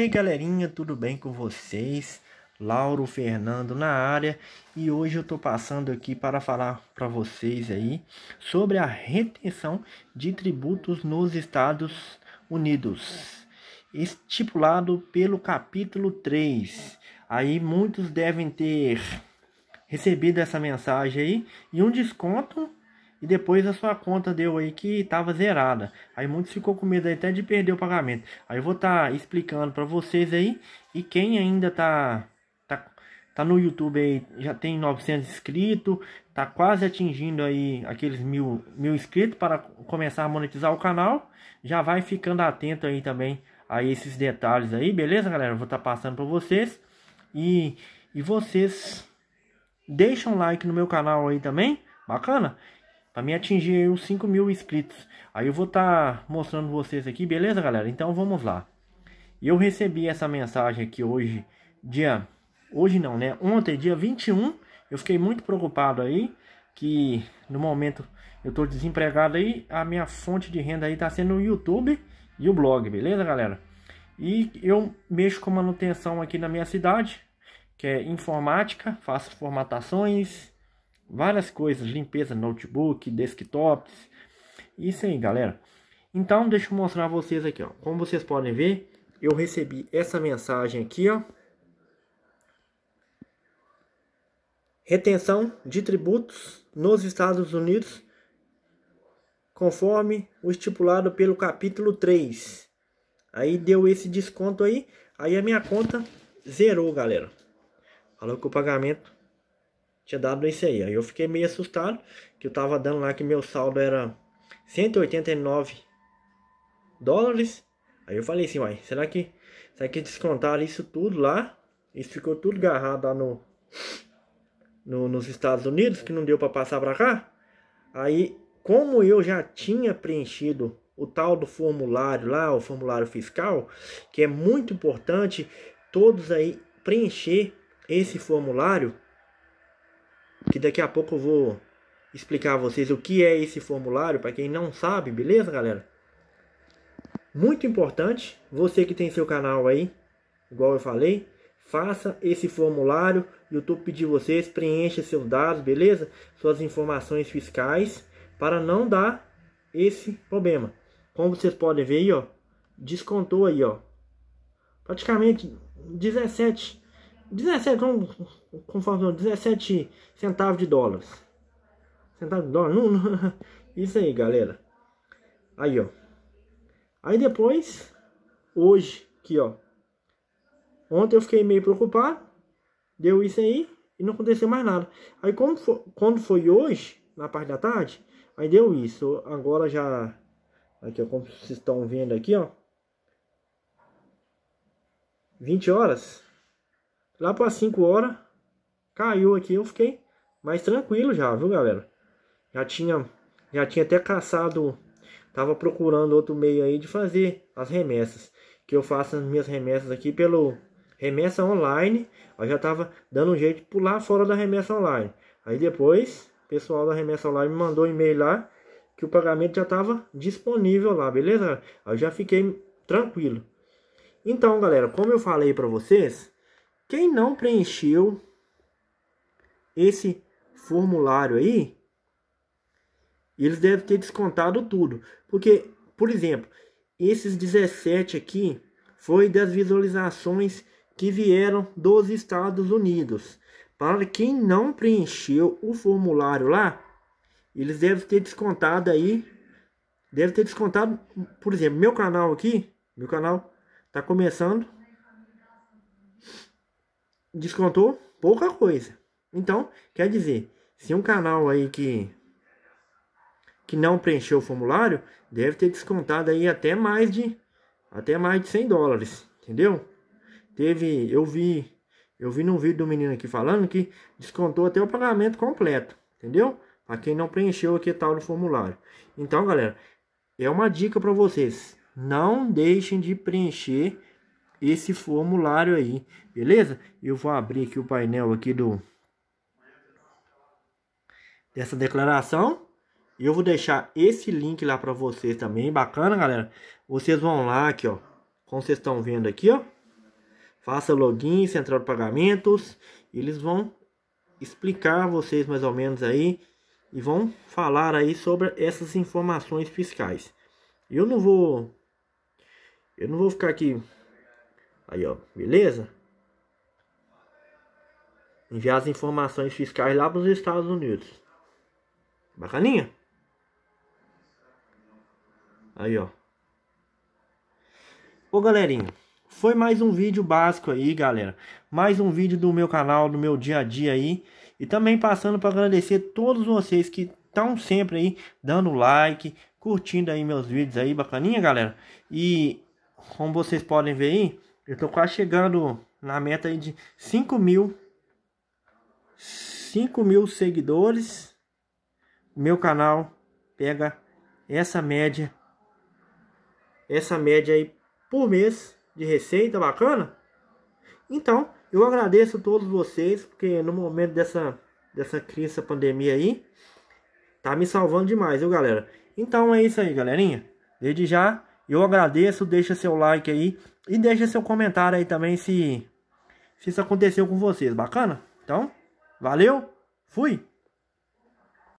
E aí galerinha, tudo bem com vocês? Lauro Fernando na área e hoje eu tô passando aqui para falar para vocês aí sobre a retenção de tributos nos Estados Unidos, estipulado pelo capítulo 3. Aí muitos devem ter recebido essa mensagem aí e um desconto e depois a sua conta deu aí que estava zerada. Aí muitos ficou com medo até de perder o pagamento. Aí eu vou estar tá explicando para vocês aí e quem ainda tá tá tá no YouTube aí já tem 900 inscritos, tá quase atingindo aí aqueles mil mil inscritos para começar a monetizar o canal. Já vai ficando atento aí também a esses detalhes aí, beleza, galera? Eu vou estar tá passando para vocês e e vocês deixam um like no meu canal aí também, bacana? Pra mim atingir os 5 mil inscritos. Aí eu vou estar tá mostrando vocês aqui, beleza, galera? Então vamos lá. Eu recebi essa mensagem aqui hoje, dia... Hoje não, né? Ontem, dia 21, eu fiquei muito preocupado aí, que no momento eu tô desempregado aí, a minha fonte de renda aí tá sendo o YouTube e o blog, beleza, galera? E eu mexo com manutenção aqui na minha cidade, que é informática, faço formatações, várias coisas, limpeza notebook, desktops. Isso aí, galera. Então, deixa eu mostrar a vocês aqui, ó. Como vocês podem ver, eu recebi essa mensagem aqui, ó. Retenção de tributos nos Estados Unidos, conforme o estipulado pelo capítulo 3. Aí deu esse desconto aí, aí a minha conta zerou, galera. Falou que o pagamento tinha dado isso aí. Aí eu fiquei meio assustado, que eu tava dando lá que meu saldo era 189 dólares. Aí eu falei assim, uai, será que, será que descontaram isso tudo lá? Isso ficou tudo garrado lá no, no nos Estados Unidos, que não deu para passar para cá? Aí, como eu já tinha preenchido o tal do formulário lá, o formulário fiscal, que é muito importante todos aí preencher esse formulário que daqui a pouco eu vou explicar a vocês o que é esse formulário para quem não sabe, beleza, galera? Muito importante, você que tem seu canal aí, igual eu falei, faça esse formulário, YouTube pedir vocês, preencha seus dados, beleza? Suas informações fiscais para não dar esse problema. Como vocês podem ver aí, ó, descontou aí, ó, praticamente 17 17, vamos, então, conforme 17 centavos de dólares. Centavos de dólar, não, não, isso aí, galera. Aí, ó. Aí depois, hoje, aqui, ó. Ontem eu fiquei meio preocupado, deu isso aí e não aconteceu mais nada. Aí como foi, quando foi hoje, na parte da tarde, aí deu isso. Agora já, aqui, ó, como vocês estão vendo aqui, ó. 20 horas, Lá para 5 horas, caiu aqui, eu fiquei mais tranquilo já, viu, galera? Já tinha, já tinha até caçado, tava procurando outro meio aí de fazer as remessas. Que eu faço as minhas remessas aqui pelo remessa online. Eu já tava dando um jeito de pular fora da remessa online. Aí depois, o pessoal da remessa online me mandou um e-mail lá que o pagamento já estava disponível lá, beleza? Eu já fiquei tranquilo. Então, galera, como eu falei para vocês, quem não preencheu esse formulário aí, eles devem ter descontado tudo. Porque, por exemplo, esses 17 aqui foi das visualizações que vieram dos Estados Unidos. Para quem não preencheu o formulário lá, eles devem ter descontado aí. Deve ter descontado, por exemplo, meu canal aqui, meu canal está começando descontou pouca coisa. Então, quer dizer, se um canal aí que que não preencheu o formulário, deve ter descontado aí até mais de até mais de 100 dólares, entendeu? Teve, eu vi, eu vi num vídeo do menino aqui falando que descontou até o pagamento completo, entendeu? A quem não preencheu aqui tal do formulário. Então, galera, é uma dica para vocês, não deixem de preencher esse formulário aí. Beleza? Eu vou abrir aqui o painel aqui do dessa declaração. Eu vou deixar esse link lá para vocês também, bacana, galera. Vocês vão lá aqui, ó. Como vocês estão vendo aqui, ó. Faça login, central de pagamentos, eles vão explicar a vocês mais ou menos aí e vão falar aí sobre essas informações fiscais. Eu não vou eu não vou ficar aqui aí, ó, beleza? enviar as informações fiscais lá para os Estados Unidos. Bacaninha? Aí, ó. Ô, galerinha. Foi mais um vídeo básico aí, galera. Mais um vídeo do meu canal, do meu dia a dia aí. E também passando para agradecer todos vocês que estão sempre aí dando like, curtindo aí meus vídeos aí, bacaninha, galera. E como vocês podem ver aí, eu tô quase chegando na meta aí de 5 mil 5 mil seguidores, meu canal pega essa média, essa média aí por mês de receita bacana. Então, eu agradeço a todos vocês, porque no momento dessa, dessa crise, essa pandemia aí, tá me salvando demais, viu, galera? Então é isso aí, galerinha. Desde já, eu agradeço, deixa seu like aí e deixa seu comentário aí também se, se isso aconteceu com vocês, bacana? Então... Valeu, fui!